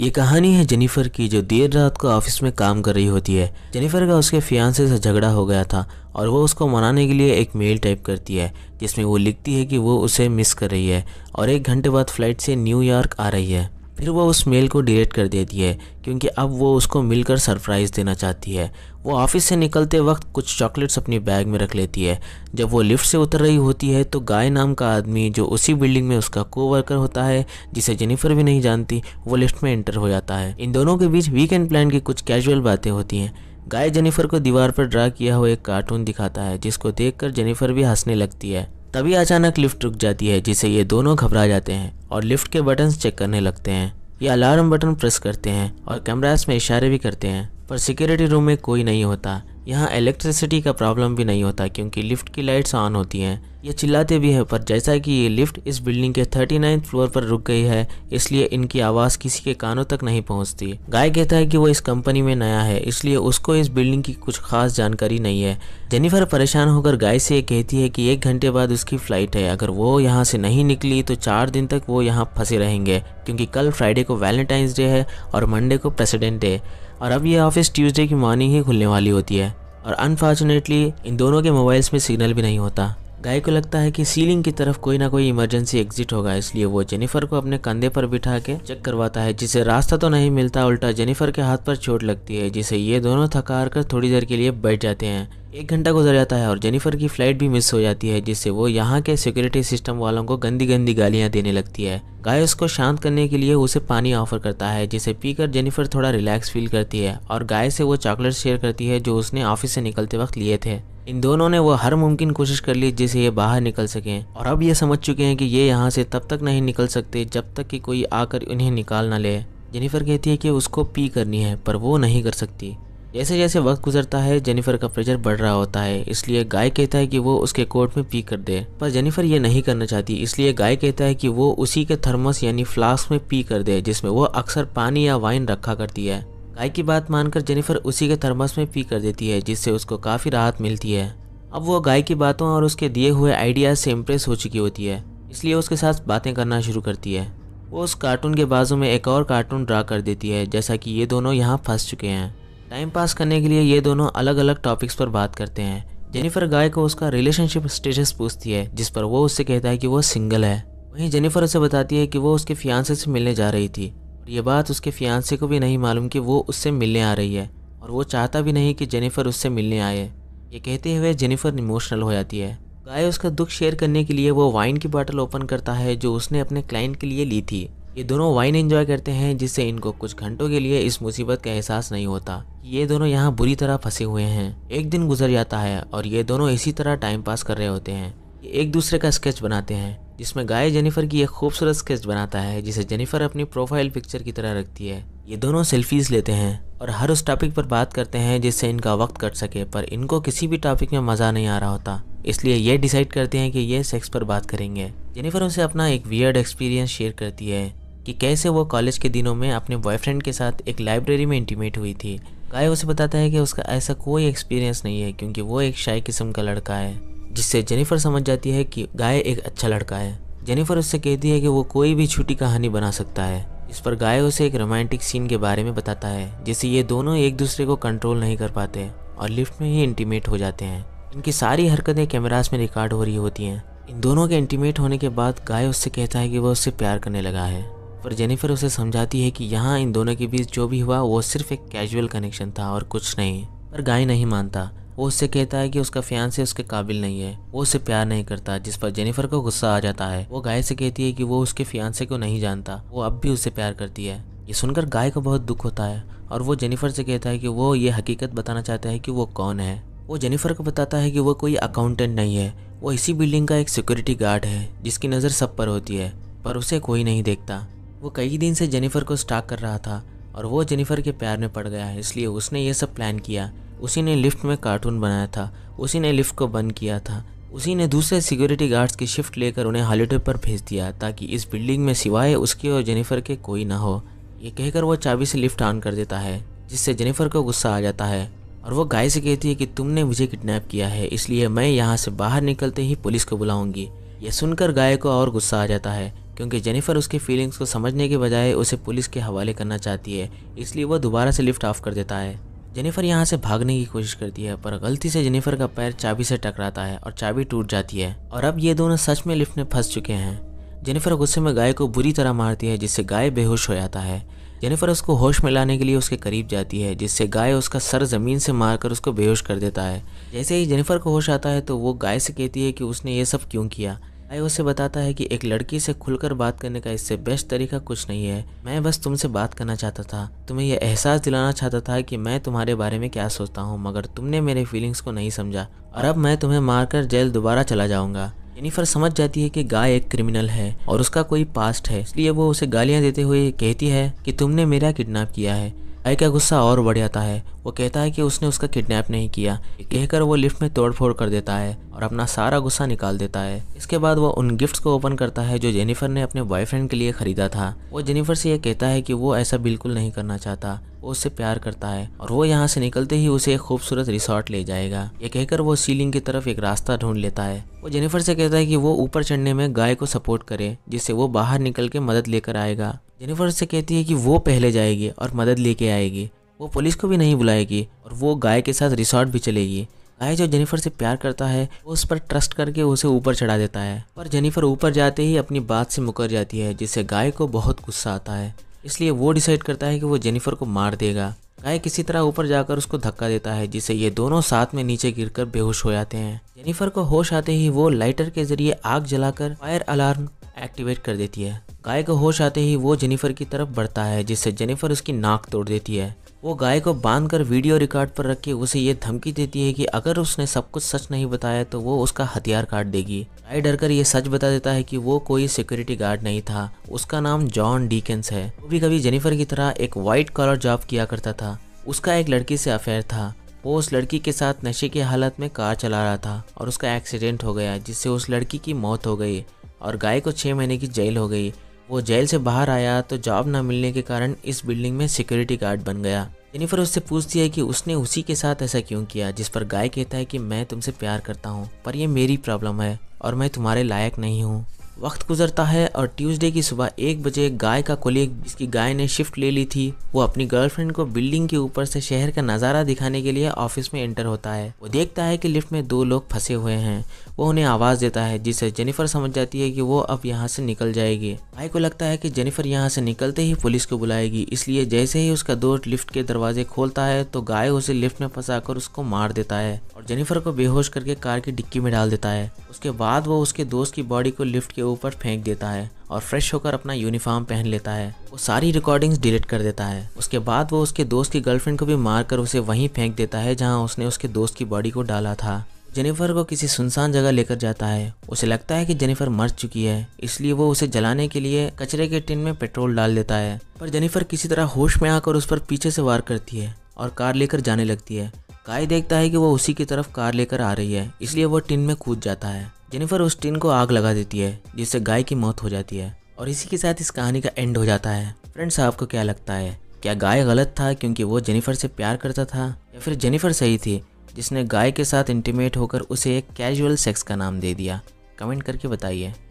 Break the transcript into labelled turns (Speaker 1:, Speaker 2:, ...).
Speaker 1: ये कहानी है जेनिफर की जो देर रात को ऑफिस में काम कर रही होती है जेनिफर का उसके फियांसे से झगड़ा हो गया था और वो उसको मनाने के लिए एक मेल टाइप करती है जिसमें वो लिखती है कि वो उसे मिस कर रही है और एक घंटे बाद फ्लाइट से न्यूयॉर्क आ रही है फिर वो उस मेल को डिलीट कर देती है क्योंकि अब वो उसको मिलकर सरप्राइज़ देना चाहती है वो ऑफिस से निकलते वक्त कुछ चॉकलेट्स अपनी बैग में रख लेती है जब वो लिफ्ट से उतर रही होती है तो गाय नाम का आदमी जो उसी बिल्डिंग में उसका कोवर्कर होता है जिसे जेनिफर भी नहीं जानती वो लिफ्ट में एंटर हो जाता है इन दोनों के बीच वीकेंड प्लान की कुछ कैजुअल बातें होती हैं गाय जेनिफर को दीवार पर ड्रा किया हुआ एक कार्टून दिखाता है जिसको देखकर जेनिफर भी हंसने लगती है तभी अचानक लिफ्ट रुक जाती है जिसे ये दोनों घबरा जाते हैं और लिफ्ट के बटन चेक करने लगते हैं ये अलार्म बटन प्रेस करते हैं और कैमरास में इशारे भी करते हैं पर सिक्योरिटी रूम में कोई नहीं होता यहाँ इलेक्ट्रिसिटी का प्रॉब्लम भी नहीं होता क्योंकि लिफ्ट की लाइट्स ऑन होती हैं ये चिल्लाते भी हैं पर जैसा कि ये लिफ्ट इस बिल्डिंग के थर्टी फ्लोर पर रुक गई है इसलिए इनकी आवाज़ किसी के कानों तक नहीं पहुंचती गाय कहता है कि वो इस कंपनी में नया है इसलिए उसको इस बिल्डिंग की कुछ खास जानकारी नहीं है जेनिफर परेशान होकर गाय से कहती है कि एक घंटे बाद उसकी फ्लाइट है अगर वो यहाँ से नहीं निकली तो चार दिन तक वो यहाँ फंसे रहेंगे क्योंकि कल फ्राइडे को वैलेंटाइंस डे है और मंडे को प्रेसिडेंट डे और अब ये ऑफिस ट्यूसडे की मॉर्निंग ही खुलने वाली होती है और अनफॉर्चुनेटली इन दोनों के मोबाइल्स में सिग्नल भी नहीं होता गाय को लगता है कि सीलिंग की तरफ कोई ना कोई इमरजेंसी एग्जिट होगा इसलिए वो जेनिफर को अपने कंधे पर बिठा के चेक करवाता है जिसे रास्ता तो नहीं मिलता उल्टा जेनिफर के हाथ पर चोट लगती है जिसे ये दोनों थकार कर थोड़ी देर के लिए बैठ जाते हैं एक घंटा गुजर जाता है और जेनिफर की फ्लाइट भी मिस हो जाती है जिससे वो यहाँ के सिक्योरिटी सिस्टम वालों को गंदी गंदी गालियाँ देने लगती है गाय उसको शांत करने के लिए उसे पानी ऑफर करता है जिसे पीकर जेनिफर थोड़ा रिलैक्स फील करती है और गाय से वो चॉकलेट शेयर करती है जो उसने ऑफिस से निकलते वक्त लिए थे इन दोनों ने वो हर मुमकिन कोशिश कर ली जिससे ये बाहर निकल सकें और अब ये समझ चुके हैं कि ये यहाँ से तब तक नहीं निकल सकते जब तक कि कोई आकर उन्हें निकाल ना ले जेनिफर कहती है कि उसको पी करनी है पर वो नहीं कर सकती जैसे जैसे वक्त गुजरता है जेनिफर का प्रेशर बढ़ रहा होता है इसलिए गाय कहता है कि वो उसके कोट में पी कर दे पर जेनिफर ये नहीं करना चाहती इसलिए गाय कहता है कि वो उसी के थर्मस यानी फ्लास्क में पी कर दे जिसमें वो अक्सर पानी या वाइन रखा करती है गाय की बात मानकर जेनिफर उसी के थर्मस में पी कर देती है जिससे उसको काफ़ी राहत मिलती है अब वो गाय की बातों और उसके दिए हुए आइडियाज से इम्प्रेस हो चुकी होती है इसलिए उसके साथ बातें करना शुरू करती है वो उस कार्टून के बाजू में एक और कार्टून ड्रा कर देती है जैसा कि ये दोनों यहाँ फंस चुके हैं टाइम पास करने के लिए ये दोनों अलग अलग टॉपिक्स पर बात करते हैं जेनिफर गाय को उसका रिलेशनशिप स्टेटस पूछती है जिस पर वो उससे कहता है कि वो सिंगल है वहीं जेनिफर उसे बताती है कि वो उसके फियांसे से मिलने जा रही थी और ये बात उसके फियांसे को भी नहीं मालूम कि वो उससे मिलने आ रही है और वो चाहता भी नहीं कि जेनिफर उससे मिलने आए ये कहते हुए जेनिफर इमोशनल हो जाती है गाय उसका दुख शेयर करने के लिए वो वाइन की बॉटल ओपन करता है जो उसने अपने क्लाइंट के लिए ली थी ये दोनों वाइन एंजॉय करते हैं जिससे इनको कुछ घंटों के लिए इस मुसीबत का एहसास नहीं होता ये दोनों यहाँ बुरी तरह फंसे हुए हैं एक दिन गुजर जाता है और ये दोनों इसी तरह टाइम पास कर रहे होते हैं ये एक दूसरे का स्केच बनाते हैं जिसमें गाय जेनिफर की एक खूबसूरत स्केच बनाता है जिसे जेनिफर अपनी प्रोफाइल पिक्चर की तरह रखती है ये दोनों सेल्फीज लेते हैं और हर उस टॉपिक पर बात करते हैं जिससे इनका वक्त कट सके पर इनको किसी भी टॉपिक में मज़ा नहीं आ रहा होता इसलिए ये डिसाइड करते हैं कि ये सेक्स पर बात करेंगे जेनिफर उसे अपना एक वियर्ड एक्सपीरियंस शेयर करती है कि कैसे वो कॉलेज के दिनों में अपने बॉयफ्रेंड के साथ एक लाइब्रेरी में इंटीमेट हुई थी गाय उसे बताता है कि उसका ऐसा कोई एक्सपीरियंस नहीं है क्योंकि वो एक शाही किस्म का लड़का है जिससे जेनिफर समझ जाती है कि गाय एक अच्छा लड़का है जेनिफर उससे कहती है कि वो कोई भी छोटी कहानी बना सकता है इस पर गाय उसे एक रोमांटिक सीन के बारे में बताता है जिससे ये दोनों एक दूसरे को कंट्रोल नहीं कर पाते और लिफ्ट में ही इंटीमेट हो जाते हैं इनकी सारी हरकतें कैमराज में रिकॉर्ड हो रही होती हैं इन दोनों के इंटीमेट होने के बाद गाय उससे कहता है कि वह उससे प्यार करने लगा है पर जेनिफर उसे समझाती है कि यहाँ इन दोनों के बीच जो भी हुआ वो सिर्फ एक कैजुअल कनेक्शन था और कुछ नहीं पर गाय नहीं मानता वो उससे कहता है कि उसका से उसके काबिल नहीं है वो उससे प्यार नहीं करता जिस पर जेनिफर को गुस्सा आ जाता है वो गाय से कहती है कि वो उसके से को नहीं जानता वो अब भी उससे प्यार करती है ये सुनकर गाय को बहुत दुख होता है और वो जेनिफर से कहता है कि वो ये हकीकत बताना चाहता है कि वो कौन है वो जेनिफर को बताता है कि वो कोई अकाउंटेंट नहीं है वो इसी बिल्डिंग का एक सिक्योरिटी गार्ड है जिसकी नज़र सब पर होती है पर उसे कोई नहीं देखता वो कई दिन से जेनिफर को स्टाक कर रहा था और वो जेनिफर के प्यार में पड़ गया इसलिए उसने ये सब प्लान किया उसी ने लिफ्ट में कार्टून बनाया था उसी ने लिफ्ट को बंद किया था उसी ने दूसरे सिक्योरिटी गार्ड्स की शिफ्ट लेकर उन्हें हॉलीडे पर भेज दिया ताकि इस बिल्डिंग में सिवाय उसके और जेनिफर के कोई ना हो ये कहकर वो चाबी से लिफ्ट ऑन कर देता है जिससे जेनिफर को गुस्सा आ जाता है और वो गाय से कहती है कि तुमने मुझे किडनैप किया है इसलिए मैं यहाँ से बाहर निकलते ही पुलिस को बुलाऊंगी यह सुनकर गाय को और गुस्सा आ जाता है क्योंकि जेनिफर उसकी फीलिंग्स को समझने के बजाय उसे पुलिस के हवाले करना चाहती है इसलिए वह दोबारा से लिफ्ट ऑफ कर देता है जेनिफर यहाँ से भागने की कोशिश करती है पर गलती से जेनिफर का पैर चाबी से टकराता है और चाबी टूट जाती है और अब ये दोनों सच में लिफ्ट में फंस चुके हैं जेनिफर गुस्से में गाय को बुरी तरह मारती है जिससे गाय बेहोश हो जाता है जेनिफर उसको होश में लाने के लिए उसके करीब जाती है जिससे गाय उसका सर ज़मीन से मारकर उसको बेहोश कर देता है जैसे ही जेनिफर को होश आता है तो वो गाय से कहती है कि उसने ये सब क्यों किया आई उसे बताता है कि एक लड़की से खुलकर बात करने का इससे बेस्ट तरीका कुछ नहीं है मैं बस तुमसे बात करना चाहता था तुम्हें यह एहसास दिलाना चाहता था कि मैं तुम्हारे बारे में क्या सोचता हूँ मगर तुमने मेरे फीलिंग्स को नहीं समझा और अब मैं तुम्हें मारकर जेल दोबारा चला जाऊंगा जेनिफर समझ जाती है कि गाय एक क्रिमिनल है और उसका कोई पास्ट है इसलिए वो उसे गालियां देते हुए कहती है कि तुमने मेरा किडनैप किया है आय का गुस्सा और बढ़ जाता है वो कहता है कि उसने उसका किडनैप नहीं किया कहकर वो लिफ्ट में तोड़फोड़ कर देता है और अपना सारा गुस्सा निकाल देता है इसके बाद वो उन गिफ्ट्स को ओपन करता है जो जेनिफर ने अपने बॉयफ्रेंड के लिए खरीदा था वो जेनिफर से यह कहता है कि वो ऐसा बिल्कुल नहीं करना चाहता वो उससे प्यार करता है और वो यहाँ से निकलते ही उसे एक खूबसूरत रिसोर्ट ले जाएगा ये कहकर वो सीलिंग की तरफ एक रास्ता ढूंढ लेता है वो जेनिफर से कहता है कि वो ऊपर चढ़ने में गाय को सपोर्ट करे जिससे वो बाहर निकल के मदद लेकर आएगा जेनिफर से कहती है कि वो पहले जाएगी और मदद लेके आएगी वो पुलिस को भी नहीं बुलाएगी और वो गाय के साथ रिसोर्ट भी चलेगी गाय जो जेनिफर से प्यार करता है वो उस पर ट्रस्ट करके उसे ऊपर चढ़ा देता है पर जेनिफर ऊपर जाते ही अपनी बात से मुकर जाती है जिससे गाय को बहुत गुस्सा आता है इसलिए वो डिसाइड करता है कि वो जेनिफर को मार देगा गाय किसी तरह ऊपर जाकर उसको धक्का देता है जिससे ये दोनों साथ में नीचे गिरकर बेहोश हो जाते हैं जेनिफर को होश आते ही वो लाइटर के जरिए आग जलाकर फायर अलार्म एक्टिवेट कर देती है गाय को होश आते ही वो जेनिफर की तरफ बढ़ता है जिससे जेनिफर उसकी नाक तोड़ देती है वो गाय को बांध कर वीडियो रिकॉर्ड पर रख के उसे ये धमकी देती है कि अगर उसने सब कुछ सच नहीं बताया तो वो उसका हथियार काट देगी डर डरकर ये सच बता देता है कि वो कोई सिक्योरिटी गार्ड नहीं था उसका नाम जॉन डीकेंस है वो भी कभी जेनिफर की तरह एक वाइट कॉलर जॉब किया करता था उसका एक लड़की से अफेयर था वो उस लड़की के साथ नशे की हालत में कार चला रहा था और उसका एक्सीडेंट हो गया जिससे उस लड़की की मौत हो गई और गाय को छः महीने की जेल हो गई वो जेल से बाहर आया तो जॉब ना मिलने के कारण इस बिल्डिंग में सिक्योरिटी गार्ड बन गया जेनिफर उससे पूछती है कि उसने उसी के साथ ऐसा क्यों किया जिस पर गाय कहता है कि मैं तुमसे प्यार करता हूँ पर यह मेरी प्रॉब्लम है और मैं तुम्हारे लायक नहीं हूँ वक्त गुजरता है और ट्यूसडे की सुबह एक बजे गाय का कोलीग जिसकी गाय ने शिफ्ट ले ली थी वो अपनी गर्लफ्रेंड को बिल्डिंग के ऊपर से शहर का नज़ारा दिखाने के लिए ऑफिस में एंटर होता है वो देखता है कि लिफ्ट में दो लोग फंसे हुए हैं वो उन्हें आवाज़ देता है जिससे जेनिफर समझ जाती है कि वो अब यहाँ से निकल जाएगी भाई को लगता है कि जेनिफर यहाँ से निकलते ही पुलिस को बुलाएगी इसलिए जैसे ही उसका दोस्त लिफ्ट के दरवाजे खोलता है तो गाय उसे लिफ्ट में कर उसको मार देता है और जेनिफर को बेहोश करके कार की डिक्की में डाल देता है उसके बाद वो उसके दोस्त की बॉडी को लिफ्ट के ऊपर फेंक देता है और फ्रेश होकर अपना यूनिफॉर्म पहन लेता है वो सारी रिकॉर्डिंग्स डिलीट कर देता है उसके बाद वो उसके दोस्त की गर्लफ्रेंड को भी मारकर उसे वहीं फेंक देता है जहां उसने उसके दोस्त की बॉडी को डाला था जेनिफर को किसी सुनसान जगह लेकर जाता है उसे लगता है कि जेनिफर मर चुकी है इसलिए वो उसे जलाने के लिए कचरे के टिन में पेट्रोल डाल देता है पर जेनिफर किसी तरह होश में आकर उस पर पीछे से वार करती है और कार लेकर जाने लगती है काय देखता है कि वो उसी की तरफ कार लेकर आ रही है इसलिए वो टिन में कूद जाता है जेनिफर उस टिन को आग लगा देती है जिससे गाय की मौत हो जाती है और इसी के साथ इस कहानी का एंड हो जाता है फ्रेंड्स आपको क्या लगता है क्या गाय गलत था क्योंकि वो जेनिफर से प्यार करता था या फिर जेनिफर सही थी जिसने गाय के साथ इंटीमेट होकर उसे एक कैजुअल सेक्स का नाम दे दिया कमेंट करके बताइए